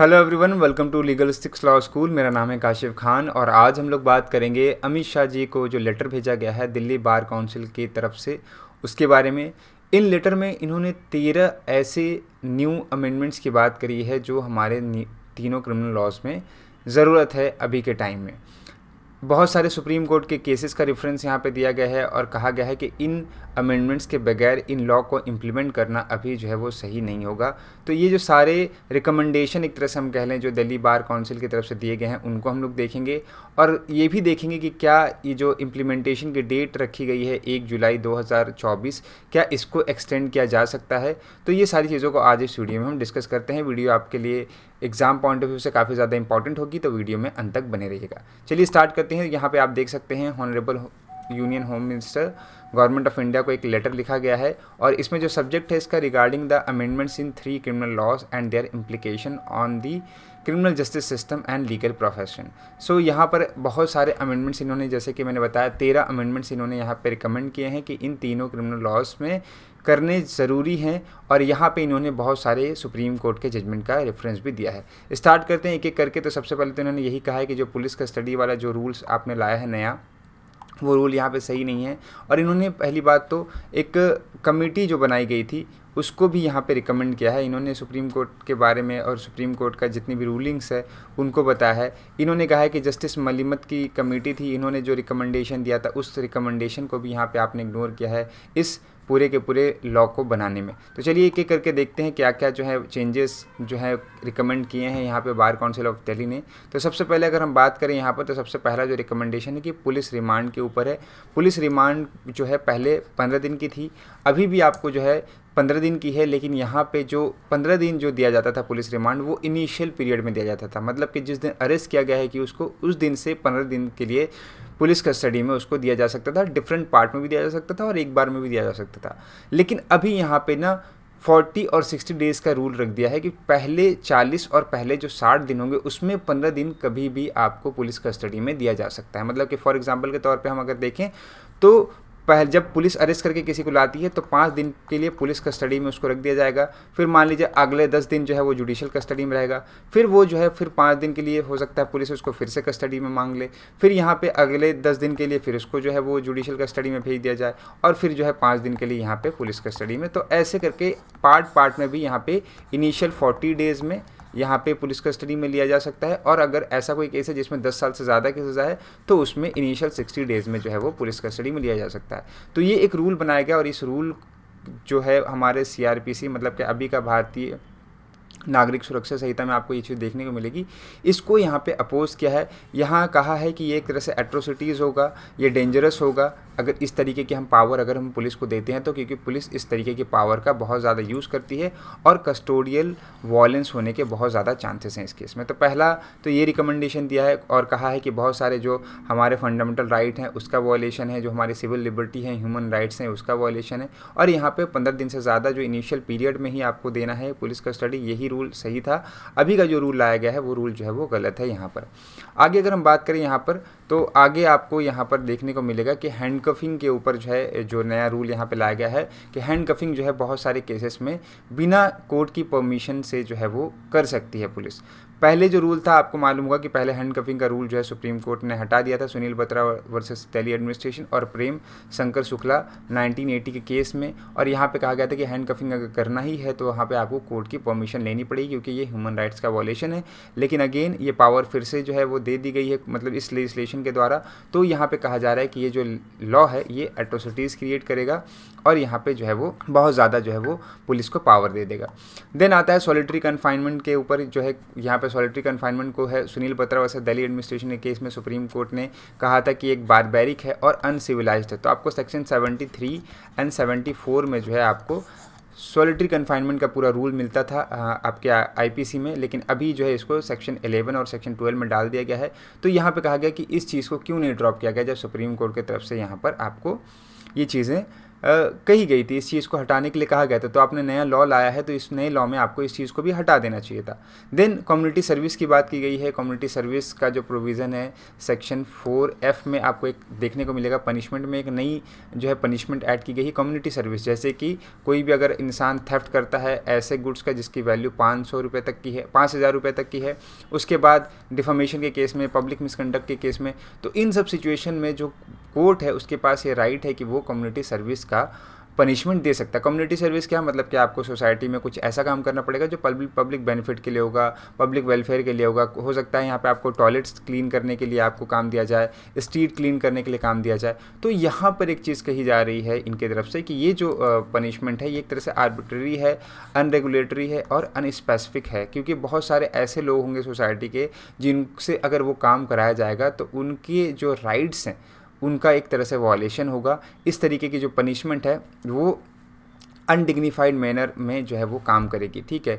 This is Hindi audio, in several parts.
Hello everyone welcome to legal sticks law school मेरा नाम है काशिफ खान और आज हम लोग बात करेंगे अमित शाह जी को जो लेटर भेजा गया है दिल्ली बार काउंसिल की तरफ से उसके बारे में इन लेटर में इन्होंने तेरह ऐसे न्यू अमेंडमेंट्स की बात करी है जो हमारे तीनों क्रिमिनल लॉज में ज़रूरत है अभी के टाइम में बहुत सारे सुप्रीम कोर्ट के केसेस का रेफरेंस यहाँ पे दिया गया है और कहा गया है कि इन अमेंडमेंट्स के बगैर इन लॉ को इम्प्लीमेंट करना अभी जो है वो सही नहीं होगा तो ये जो सारे रिकमेंडेशन एक तरह से हम कह लें जो दिल्ली बार काउंसिल की तरफ से दिए गए हैं उनको हम लोग देखेंगे और ये भी देखेंगे कि क्या ये जो इम्प्लीमेंटेशन की डेट रखी गई है एक जुलाई दो क्या इसको एक्सटेंड किया जा सकता है तो ये सारी चीज़ों को आज इस वीडियो में हम डिस्कस करते हैं वीडियो आपके लिए एग्जाम पॉइंट ऑफ व्यू से काफ़ी ज़्यादा इंपॉर्टेंट होगी तो वीडियो में अंत तक बने रहिएगा चलिए स्टार्ट करते हैं यहाँ पे आप देख सकते हैं honourable union home minister government of India को एक लेटर लिखा गया है और इसमें जो सब्जेक्ट है इसका regarding the amendments in three criminal laws and their implication on the criminal justice system and legal profession so यहाँ पर बहुत सारे अमेंडमेंट्स इन्होंने जैसे कि मैंने बताया तेरह अमेंडमेंट्स इन्होंने यहाँ पर रिकमेंड किए हैं कि इन तीनों क्रिमिनल लॉज में करने ज़रूरी हैं और यहाँ पे इन्होंने बहुत सारे सुप्रीम कोर्ट के जजमेंट का रेफरेंस भी दिया है स्टार्ट करते हैं एक एक करके तो सबसे पहले तो इन्होंने यही कहा है कि जो पुलिस कस्टडी वाला जो रूल्स आपने लाया है नया वो रूल यहाँ पे सही नहीं है और इन्होंने पहली बात तो एक कमेटी जो बनाई गई थी उसको भी यहाँ पे रिकमेंड किया है इन्होंने सुप्रीम कोर्ट के बारे में और सुप्रीम कोर्ट का जितनी भी रूलिंग्स है उनको बताया है इन्होंने कहा है कि जस्टिस मलिमत की कमेटी थी इन्होंने जो रिकमेंडेशन दिया था उस रिकमेंडेशन को भी यहाँ पे आपने इग्नोर किया है इस पूरे के पूरे लॉ को बनाने में तो चलिए एक एक करके देखते हैं क्या क्या जो है चेंजेस जो है रिकमेंड किए हैं यहाँ पे बार काउंसिल ऑफ दिल्ली ने तो सबसे पहले अगर हम बात करें यहाँ पर तो सबसे पहला जो रिकमेंडेशन है कि पुलिस रिमांड के ऊपर है पुलिस रिमांड जो है पहले पंद्रह दिन की थी अभी भी आपको जो है पंद्रह दिन की है लेकिन यहाँ पे जो पंद्रह दिन जो दिया जाता था पुलिस रिमांड वो इनिशियल पीरियड में दिया जाता था मतलब कि जिस दिन अरेस्ट किया गया है कि उसको उस दिन से पंद्रह दिन के लिए पुलिस कस्टडी में उसको दिया जा सकता था डिफरेंट पार्ट में भी दिया जा सकता था और एक बार में भी दिया जा सकता था लेकिन अभी यहाँ पर ना फोर्टी और सिक्सटी डेज़ का रूल रख दिया है कि पहले चालीस और पहले जो साठ दिन होंगे उसमें पंद्रह दिन कभी भी आपको पुलिस कस्टडी में दिया जा सकता है मतलब कि फॉर एग्जांपल के तौर पे हम अगर देखें तो पहल जब पुलिस अरेस्ट करके किसी को लाती है तो पाँच दिन के लिए पुलिस कस्टडी में उसको रख दिया जाएगा फिर मान लीजिए अगले दस दिन जो है वो जुडिशल कस्टडी में रहेगा फिर वो जो है फिर पाँच दिन के लिए हो सकता है पुलिस उसको फिर से कस्टडी में मांग ले फिर यहाँ पर अगले दस दिन के लिए फिर उसको जो है वो जुडिशल कस्टडी में भेज दिया जाए और फिर जो है पाँच दिन के लिए यहाँ पर पुलिस कस्टडी में तो ऐसे करके पार्ट पार्ट में भी यहाँ पर इनिशियल फोर्टी डेज़ में यहाँ पे पुलिस कस्टडी में लिया जा सकता है और अगर ऐसा कोई केस है जिसमें दस साल से ज़्यादा की सज़ा है तो उसमें इनिशियल सिक्सटी डेज़ में जो है वो पुलिस कस्टडी में लिया जा सकता है तो ये एक रूल बनाया गया और इस रूल जो है हमारे सी मतलब कि अभी का भारतीय नागरिक सुरक्षा संहिता में आपको ये चीज़ देखने को मिलेगी इसको यहाँ पे अपोज़ किया है यहाँ कहा है कि ये एक तरह से एट्रोसिटीज़ होगा ये डेंजरस होगा अगर इस तरीके की हम पावर अगर हम पुलिस को देते हैं तो क्योंकि पुलिस इस तरीके की पावर का बहुत ज़्यादा यूज़ करती है और कस्टोडियल वॉलेंस होने के बहुत ज़्यादा चांसेस हैं इस केस में तो पहला तो ये रिकमेंडेशन दिया है और कहा है कि बहुत सारे जो हमारे फंडामेंटल राइट हैं उसका वॉलेशन है जो हमारी सिविल लिबर्टी है ह्यूमन राइट्स हैं उसका वॉयलेशन है और यहाँ पर पंद्रह दिन से ज़्यादा जो इनिशियल पीरियड में ही आपको देना है पुलिस कस्टडी यही रूल सही था अभी का जो रूल लाया गया है वो रूल जो है वो गलत है यहाँ पर आगे अगर हम बात करें यहाँ पर तो आगे आपको यहाँ पर देखने को मिलेगा कि हैंड कफिंग के ऊपर जो है जो नया रूल यहाँ पे लाया गया है कि हैंड कफिंग जो है बहुत सारे केसेस में बिना कोर्ट की परमिशन से जो है वो कर सकती है पुलिस पहले जो रूल था आपको मालूम होगा कि पहले हैंड कफिंग का रूल जो है सुप्रीम कोर्ट ने हटा दिया था सुनील बत्रा वर्सेस दिल्ली एडमिनिस्ट्रेशन और प्रेम शंकर शुक्ला 1980 के केस में और यहाँ पे कहा गया था कि हैंड कफिंग अगर करना ही है तो वहाँ पे आपको कोर्ट की परमिशन लेनी पड़ेगी क्योंकि ये ह्यूमन राइट्स का वॉलेशन है लेकिन अगेन ये पावर फिर से जो है वो दे दी गई है मतलब इस लेजिस्लेशन के द्वारा तो यहाँ पर कहा जा रहा है कि ये जो लॉ है ये एट्रोसिटीज़ क्रिएट करेगा और यहाँ पे जो है वो बहुत ज़्यादा जो है वो पुलिस को पावर दे देगा देन आता है सॉलिटरी कन्फाइनमेंट के ऊपर जो है यहाँ पे सॉलिटरी कन्फाइनमेंट को है सुनील पत्रा वैसे दिल्ली एडमिनिस्ट्रेशन के केस में सुप्रीम कोर्ट ने कहा था कि एक बारबेरिक है और अनसिविलाइज है तो आपको सेक्शन सेवेंटी एंड सेवेंटी में जो है आपको सोलिटरी कन्फाइनमेंट का पूरा रूल मिलता था आपके आईपीसी में लेकिन अभी जो है इसको सेक्शन 11 और सेक्शन 12 में डाल दिया गया है तो यहाँ पे कहा गया कि इस चीज़ को क्यों नहीं ड्रॉप किया गया जब सुप्रीम कोर्ट की तरफ से यहाँ पर आपको ये चीज़ें कही गई थी इस चीज़ को हटाने के लिए कहा गया था तो आपने नया लॉ लाया है तो इस नए लॉ में आपको इस चीज़ को भी हटा देना चाहिए था देन कम्युनिटी सर्विस की बात की गई है कम्युनिटी सर्विस का जो प्रोविज़न है सेक्शन फोर एफ में आपको एक देखने को मिलेगा पनिशमेंट में एक नई जो है पनिशमेंट ऐड की गई है कम्युनिटी सर्विस जैसे कि कोई भी अगर इंसान थेफ्ट करता है ऐसे गुड्स का जिसकी वैल्यू पाँच सौ रुपये तक की है पाँच हज़ार रुपये तक की है उसके बाद डिफामेशन के केस में पब्लिक मिसकंडक्ट के केस में तो इन सब सिचुएशन में जो कोर्ट है उसके पास ये राइट है कि वो कम्युनिटी सर्विस का पनिशमेंट दे सकता है कम्युनिटी सर्विस क्या मतलब कि आपको सोसाइटी में कुछ ऐसा काम करना पड़ेगा जो पब्लिक पब्लिक बेनिफिट के लिए होगा पब्लिक वेलफेयर के लिए होगा हो सकता है यहाँ पे आपको टॉयलेट्स क्लीन करने के लिए आपको काम दिया जाए स्ट्रीट क्लीन करने के लिए काम दिया जाए तो यहाँ पर एक चीज़ कही जा रही है इनकी तरफ से कि ये जो पनिशमेंट है ये एक तरह से आर्बिट्री है अनरेगुलेटरी है और अनस्पेसिफिक है क्योंकि बहुत सारे ऐसे लोग होंगे सोसाइटी के जिनसे अगर वो काम कराया जाएगा तो उनके जो राइट्स हैं उनका एक तरह से वॉलेशन होगा इस तरीके की जो पनिशमेंट है वो अनडिग्निफाइड मैनर में जो है वो काम करेगी ठीक है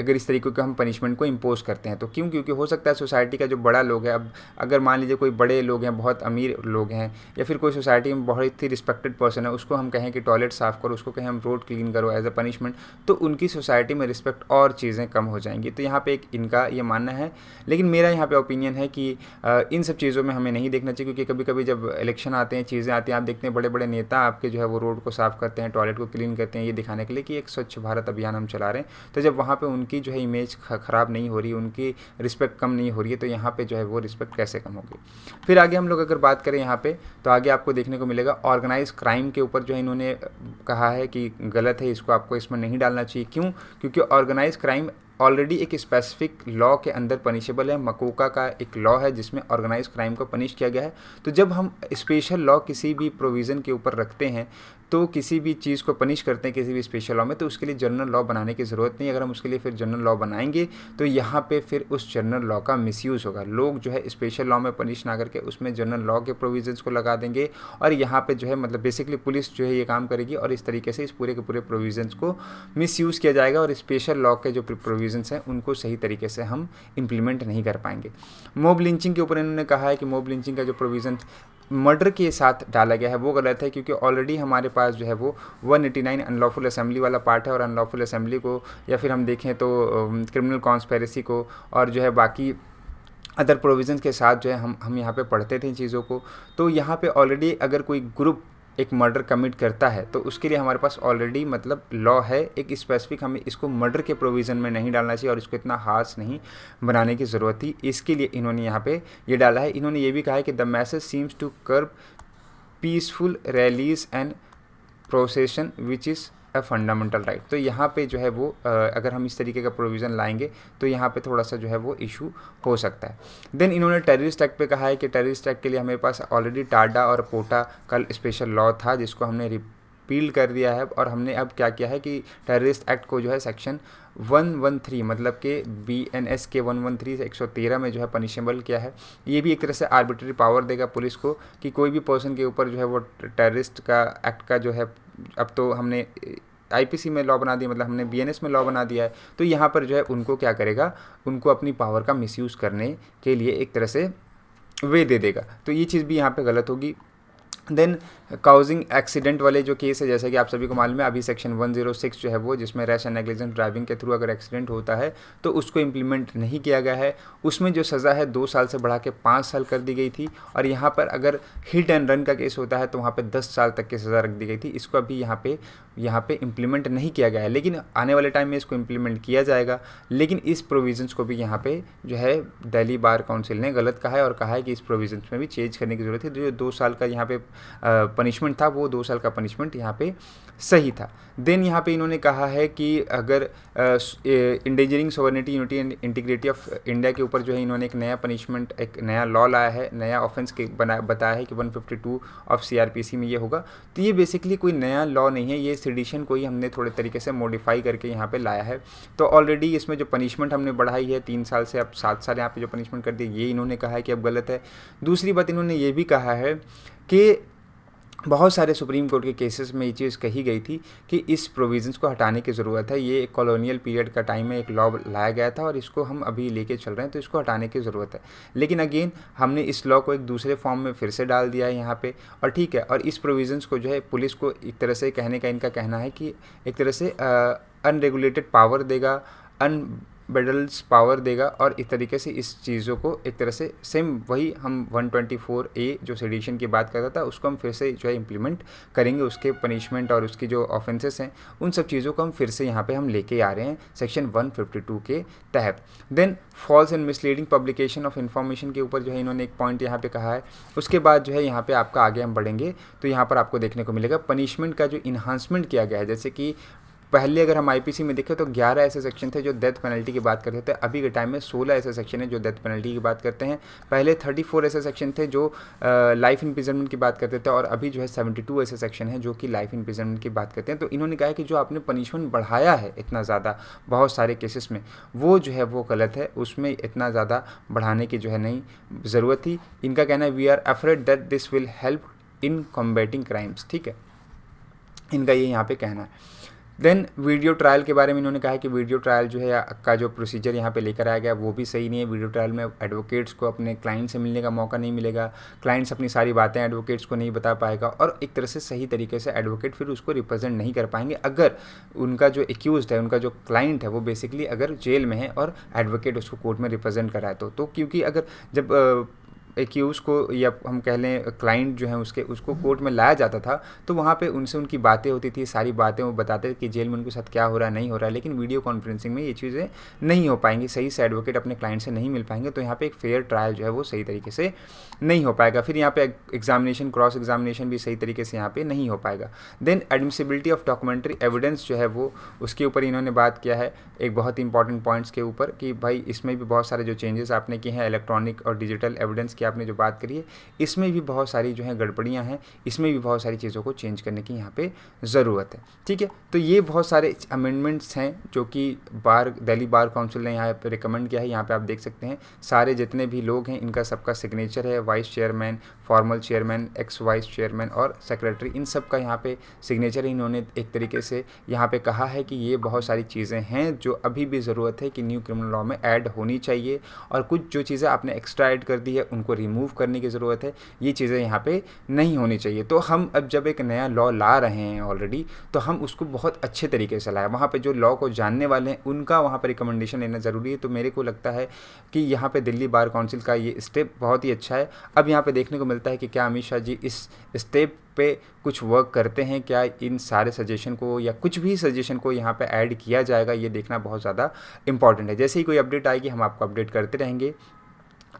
अगर इस तरीके के हम पनिशमेंट को इम्पोज करते हैं तो क्यों क्योंकि हो सकता है सोसाइटी का जो बड़ा लोग है अब अगर मान लीजिए कोई बड़े लोग हैं बहुत अमीर लोग हैं या फिर कोई सोसाइटी में बहुत ही रिस्पेक्टेड पर्सन है उसको हम कहें कि टॉयलेट साफ़ करो उसको कहें हम रोड क्लीन करो एज अ पनिशमेंट तो उनकी सोसाइटी में रिस्पेक्ट और चीज़ें कम हो जाएंगी तो यहाँ पर एक इनका ये मानना है लेकिन मेरा यहाँ पर ओपिनियन है कि इन सब चीज़ों में हमें नहीं देखना चाहिए क्योंकि कभी कभी जब इलेक्शन आते हैं चीज़ें आती हैं आप देखते हैं बड़े बड़े नेता आपके जो है वो रोड को साफ़ करते हैं टॉयलेट को क्लीन करते हैं ये दिखाने के लिए कि एक स्वच्छ भारत अभियान हम चला रहे हैं तो जब वहाँ पर उनकी जो है इमेज ख़राब नहीं हो रही उनकी रिस्पेक्ट कम नहीं हो रही है तो यहाँ पर जो है वो रिस्पेक्ट कैसे कम होगी फिर आगे हम लोग अगर बात करें यहाँ पर तो आगे आपको देखने को मिलेगा ऑर्गेनाइज क्राइम के ऊपर जो है इन्होंने कहा है कि गलत है इसको आपको इसमें नहीं डालना चाहिए क्यों क्योंकि ऑर्गेनाइज क्राइम ऑलरेडी एक स्पेसिफिक लॉ के अंदर पनिशेबल है मकोका का एक लॉ है जिसमें ऑर्गेनाइज क्राइम को पनिश किया गया है तो जब हम स्पेशल लॉ किसी भी प्रोविज़न के ऊपर रखते हैं तो किसी भी चीज़ को पनिश करते हैं किसी भी स्पेशल लॉ में तो उसके लिए जनरल लॉ बनाने की ज़रूरत नहीं अगर हम उसके लिए फिर जनरल लॉ बनाएंगे तो यहाँ पे फिर उस जनरल लॉ का मिसयूज़ होगा लोग जो है स्पेशल लॉ में पनिश ना करके उसमें जनरल लॉ के प्रोविजंस को लगा देंगे और यहाँ पे जो है मतलब बेसिकली पुलिस जो है ये काम करेगी और इस तरीके से इस पूरे के पूरे प्रोविजन्स को मिस किया जाएगा और स्पेशल लॉ के जो प्रोविजन प्रोविजंस हैं उनको सही तरीके से हम इम्प्लीमेंट नहीं कर पाएंगे मोब लिंचिंग के ऊपर इन्होंने कहा है कि मोब लिंचिंग का जो प्रोविज़न मर्डर के साथ डाला गया है वो गलत है क्योंकि ऑलरेडी हमारे पास जो है वो 189 अनलॉफुल असेंबली वाला पार्ट है और अनलॉफुल असेंबली को या फिर हम देखें तो क्रिमिनल कॉन्स्पेरेसी को और जो है बाकी अदर प्रोविजन के साथ जो है हम हम यहाँ पे पढ़ते थे इन चीज़ों को तो यहाँ पे ऑलरेडी अगर कोई ग्रुप एक मर्डर कमिट करता है तो उसके लिए हमारे पास ऑलरेडी मतलब लॉ है एक स्पेसिफिक हमें इसको मर्डर के प्रोविज़न में नहीं डालना चाहिए और इसको इतना हार्स नहीं बनाने की ज़रूरत थी इसके लिए इन्होंने यहाँ पे ये डाला है इन्होंने ये भी कहा है कि the message seems to curb peaceful rallies and procession which is a fundamental right तो यहाँ पे जो है वो अगर हम इस तरीके का प्रोविज़न लाएंगे तो यहाँ पे थोड़ा सा जो है वो इशू हो सकता है देन इन्होंने टेररिस्ट एक्ट पे कहा है कि टेररिस्ट एक्ट के लिए हमारे पास ऑलरेडी टाडा और पोटा का स्पेशल लॉ था जिसको हमने रिपील कर दिया है और हमने अब क्या किया है कि टेररिस्ट एक्ट को जो है सेक्शन वन वन थ्री मतलब कि बी एन एस के वन वन थ्री एक सौ तेरह में जो है पनिशेबल किया है ये भी एक तरह से आर्बिट्री पावर देगा पुलिस को कि कोई भी पर्सन के ऊपर जो है वो टेररिस्ट का एक्ट का जो है अब तो हमने आईपीसी में लॉ बना दिया मतलब हमने बीएनएस में लॉ बना दिया है तो यहाँ पर जो है उनको क्या करेगा उनको अपनी पावर का मिसयूज़ करने के लिए एक तरह से वे दे देगा तो ये चीज़ भी यहाँ पे गलत होगी देन काउजिंग एक्सीडेंट वाले जो केस है जैसे कि आप सभी को मालूम है अभी सेक्शन 106 जो है वो जिसमें रैश एंड नेग्लिजेंट ड्राइविंग के थ्रू अगर एक्सीडेंट होता है तो उसको इम्प्लीमेंट नहीं किया गया है उसमें जो सज़ा है दो साल से बढ़ा के पाँच साल कर दी गई थी और यहाँ पर अगर हिट एंड रन का केस होता है तो वहाँ पर दस साल तक की सज़ा रख दी गई थी इसको अभी यहाँ पर यहाँ पर इम्प्लीमेंट नहीं किया गया है लेकिन आने वाले टाइम में इसको इम्प्लीमेंट किया जाएगा लेकिन इस प्रोविजन्स को भी यहाँ पर जो है दिल्ली बार काउंसिल ने गलत कहा है और कहा है कि इस प्रोविज़न्स में भी चेंज करने की ज़रूरत है जो तो दो साल का यहाँ पर पनिशमेंट था वो दो साल का पनिशमेंट यहाँ पे सही था देन यहाँ पे इन्होंने कहा है कि अगर endangering sovereignty unity and integrity of India के ऊपर जो है इन्होंने एक नया पनिशमेंट एक नया लॉ लाया है नया ऑफेंस के बना बताया है कि 152 ऑफ सीआरपीसी में ये होगा तो ये बेसिकली कोई नया लॉ नहीं है ये सिडिशन को ही हमने थोड़े तरीके से मॉडिफाई करके यहाँ पर लाया है तो ऑलरेडी इसमें जो पनिशमेंट हमने बढ़ाई है तीन साल से अब सात साल यहाँ पे जो पनिशमेंट कर दी ये इन्होंने कहा है कि अब गलत है दूसरी बात इन्होंने ये भी कहा है कि बहुत सारे सुप्रीम कोर्ट के केसेस में ये चीज़ कही गई थी कि इस प्रोविजंस को हटाने की ज़रूरत है ये एक कॉलोनियल पीरियड का टाइम में एक लॉ लाया गया था और इसको हम अभी लेके चल रहे हैं तो इसको हटाने की ज़रूरत है लेकिन अगेन हमने इस लॉ को एक दूसरे फॉर्म में फिर से डाल दिया है यहाँ पर और ठीक है और इस प्रोविज़न्स को जो है पुलिस को एक तरह से कहने का इनका कहना है कि एक तरह से अनरेगुलेटेड पावर देगा अन बेडल्स पावर देगा और इस तरीके से इस चीज़ों को एक तरह से सेम वही हम 124 ए जो सेडिशन की बात कर रहा था उसको हम फिर से जो है इम्प्लीमेंट करेंगे उसके पनिशमेंट और उसकी जो ऑफेंसेस हैं उन सब चीज़ों को हम फिर से यहाँ पे हम लेके आ रहे हैं सेक्शन 152 के तहत then false and misleading publication of information के ऊपर जो है इन्होंने एक पॉइंट यहाँ पर कहा है उसके बाद जो है यहाँ पर आपका आगे हम बढ़ेंगे तो यहाँ पर आपको देखने को मिलेगा पनिशमेंट का जो इन्हांसमेंट किया गया है जैसे कि पहले अगर हम आईपीसी में देखें तो 11 ऐसे सेक्शन थे जो डेथ पेनल्टी की बात करते थे अभी के टाइम में 16 ऐसे सेक्शन हैं जो डेथ पेनल्टी की बात करते हैं पहले 34 ऐसे सेक्शन थे जो लाइफ इंप्रिजनमेंट की बात करते थे और अभी जो है 72 ऐसे सेक्शन हैं जो कि लाइफ इंप्रिजनमेंट की बात करते हैं तो इन्होंने कहा कि जो आपने पनिशमेंट बढ़ाया है इतना ज़्यादा बहुत सारे केसेस में वो जो है वो गलत है उसमें इतना ज़्यादा बढ़ाने की जो है नहीं ज़रूरत थी इनका कहना है we are afraid that this will help in combating crimes ठीक है इनका ये यहाँ पर कहना है देन वीडियो ट्रायल के बारे में इन्होंने कहा कि वीडियो ट्रायल जो है का जो प्रोसीजर यहाँ पे लेकर आया गया वो भी सही नहीं है वीडियो ट्रायल में एडवोकेट्स को अपने क्लाइंट से मिलने का मौका नहीं मिलेगा क्लाइंट्स अपनी सारी बातें एडवोकेट्स को नहीं बता पाएगा और एक तरह से सही तरीके से एडवोकेट फिर उसको रिप्रेजेंट नहीं कर पाएंगे अगर उनका जो एक्यूज है उनका जो क्लाइंट है वो बेसिकली अगर जेल में है और एडवोकेट उसको कोर्ट में रिप्रेजेंट कराए तो, तो क्योंकि अगर जब एक्यूज़ को या हम कह लें क्लाइंट जो है उसके उसको कोर्ट हम्म। में लाया जाता था तो वहाँ पे उनसे उनकी बातें होती थी सारी बातें वो बताते कि जेल में उनके साथ क्या हो रहा नहीं हो रहा लेकिन वीडियो कॉन्फ्रेंसिंग में ये चीज़ें नहीं हो पाएंगी सही से एडवोकेट अपने क्लाइंट से नहीं मिल पाएंगे तो यहाँ पर एक फेयर ट्रायल जो है वो सही तरीके से नहीं हो पाएगा फिर यहाँ पर एग्जामिनेशन क्रॉस एग्जामिनेशन भी सही तरीके से यहाँ पर नहीं हो पाएगा then admissibility of documentary evidence जो है वो उसके ऊपर इन्होंने बात किया है एक बहुत इंपॉर्टेंट पॉइंट्स के ऊपर कि भाई इसमें भी बहुत सारे जो चेंजेस आपने किए हैं इलेक्ट्रॉनिक और डिजिटल एविडेंस क्या आपने जो बात करी है इसमें भी बहुत सारी जो है गड़बड़ियाँ हैं इसमें भी बहुत सारी चीज़ों को चेंज करने की यहाँ पर ज़रूरत है ठीक है तो ये बहुत सारे अमेंडमेंट्स हैं जो कि बार दिल्ली बार काउंसिल ने यहाँ पर रिकमेंड किया है यहाँ पर आप देख सकते हैं सारे जितने भी लोग हैं इनका सबका सिग्नेचर है vice chairman formal chairman ex vice chairman और सेक्रेटरी इन सब का यहाँ पे सिग्नेचर इन्होंने एक तरीके से यहाँ पे कहा है कि ये बहुत सारी चीज़ें हैं जो अभी भी ज़रूरत है कि न्यू क्रिमिनल लॉ में ऐड होनी चाहिए और कुछ जो चीज़ें आपने एक्स्ट्रा ऐड कर दी है उनको को रिमूव करने की ज़रूरत है ये चीज़ें यहाँ पे नहीं होनी चाहिए तो हम अब जब एक नया लॉ ला रहे हैं ऑलरेडी तो हम उसको बहुत अच्छे तरीके से लाएँ वहाँ पर जो लॉ को जानने वाले हैं उनका वहाँ पर रिकमेंडेशन लेना ज़रूरी है तो मेरे को लगता है कि यहाँ पर दिल्ली बार काउंसिल का ये स्टेप बहुत ही अच्छा है अब यहाँ पर देखने को मिलता है कि क्या अमित शाह जी इस स्टेप पे कुछ वर्क करते हैं क्या इन सारे सजेशन को या कुछ भी सजेशन को यहाँ पे ऐड किया जाएगा ये देखना बहुत ज़्यादा इंपॉर्टेंट है जैसे ही कोई अपडेट आएगी हम आपको अपडेट करते रहेंगे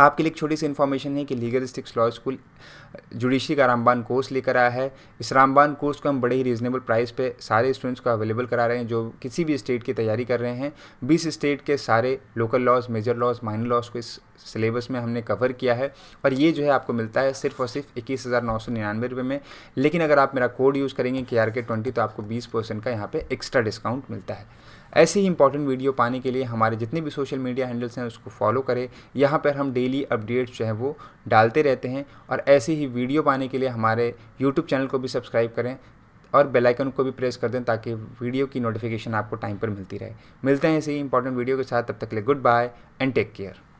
आपके लिए एक छोटी सी इन्फॉर्मेशन है कि स्टिक्स लॉ स्कूल जुडिशी का रामबान कोर्स लेकर आया है इस रामबान कोर्स को हम बड़े ही रीजनेबल प्राइस पे सारे स्टूडेंट्स को अवेलेबल करा रहे हैं जो किसी भी स्टेट की तैयारी कर रहे हैं बीस स्टेट के सारे local laws major laws minor laws को इस सिलेबस में हमने कवर किया है और ये जो है आपको मिलता है सिर्फ और सिर्फ इक्कीस हज़ार नौ सौ निन्यानवे रुपये में लेकिन अगर आप मेरा कोड यूज़ करेंगे के आर के ट्वेंटी तो आपको बीस परसेंट का यहाँ पर एक्स्ट्रा डिस्काउंट मिलता है ऐसे ही इंपॉर्टेंट वीडियो पाने के लिए हमारे जितने भी सोशल मीडिया हैंडल्स हैं उसको फॉलो करें यहाँ पर हम डेली अपडेट्स जो है वो डालते रहते हैं और ऐसे ही वीडियो पाने के लिए हमारे यूट्यूब चैनल को भी सब्सक्राइब करें और बेल आइकन को भी प्रेस कर दें ताकि वीडियो की नोटिफिकेशन आपको टाइम पर मिलती रहे मिलते हैं ऐसे ही इंपॉर्टेंट वीडियो के साथ तब तक के लिए goodbye and take care